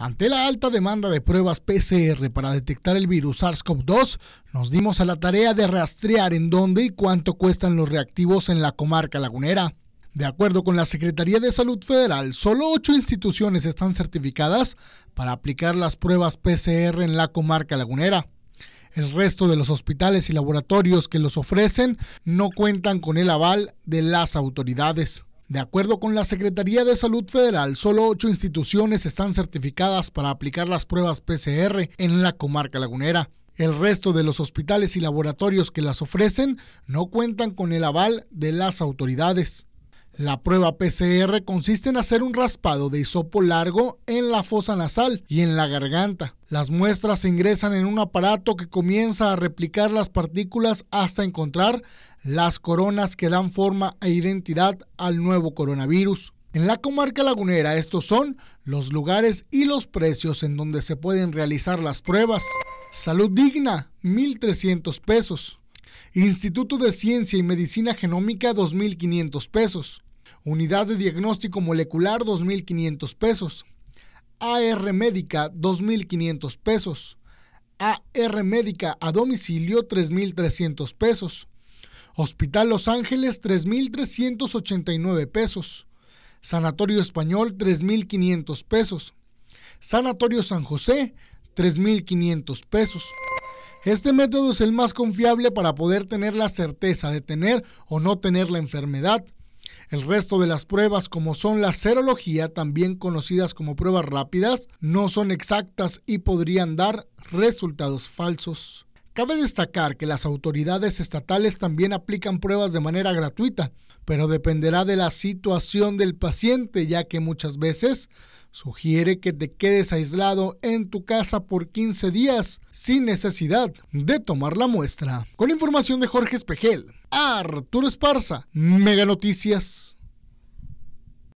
Ante la alta demanda de pruebas PCR para detectar el virus SARS-CoV-2, nos dimos a la tarea de rastrear en dónde y cuánto cuestan los reactivos en la comarca lagunera. De acuerdo con la Secretaría de Salud Federal, solo ocho instituciones están certificadas para aplicar las pruebas PCR en la comarca lagunera. El resto de los hospitales y laboratorios que los ofrecen no cuentan con el aval de las autoridades. De acuerdo con la Secretaría de Salud Federal, solo ocho instituciones están certificadas para aplicar las pruebas PCR en la comarca lagunera. El resto de los hospitales y laboratorios que las ofrecen no cuentan con el aval de las autoridades. La prueba PCR consiste en hacer un raspado de hisopo largo en la fosa nasal y en la garganta. Las muestras se ingresan en un aparato que comienza a replicar las partículas hasta encontrar las coronas que dan forma e identidad al nuevo coronavirus. En la comarca lagunera estos son los lugares y los precios en donde se pueden realizar las pruebas. Salud digna, 1.300 pesos. Instituto de Ciencia y Medicina Genómica, 2.500 pesos. Unidad de diagnóstico molecular 2.500 pesos. AR médica 2.500 pesos. AR médica a domicilio 3.300 pesos. Hospital Los Ángeles 3.389 pesos. Sanatorio Español 3.500 pesos. Sanatorio San José 3.500 pesos. Este método es el más confiable para poder tener la certeza de tener o no tener la enfermedad. El resto de las pruebas, como son la serología, también conocidas como pruebas rápidas, no son exactas y podrían dar resultados falsos. Cabe destacar que las autoridades estatales también aplican pruebas de manera gratuita, pero dependerá de la situación del paciente, ya que muchas veces sugiere que te quedes aislado en tu casa por 15 días sin necesidad de tomar la muestra. Con información de Jorge Espejel, Arturo Esparza, Mega Noticias.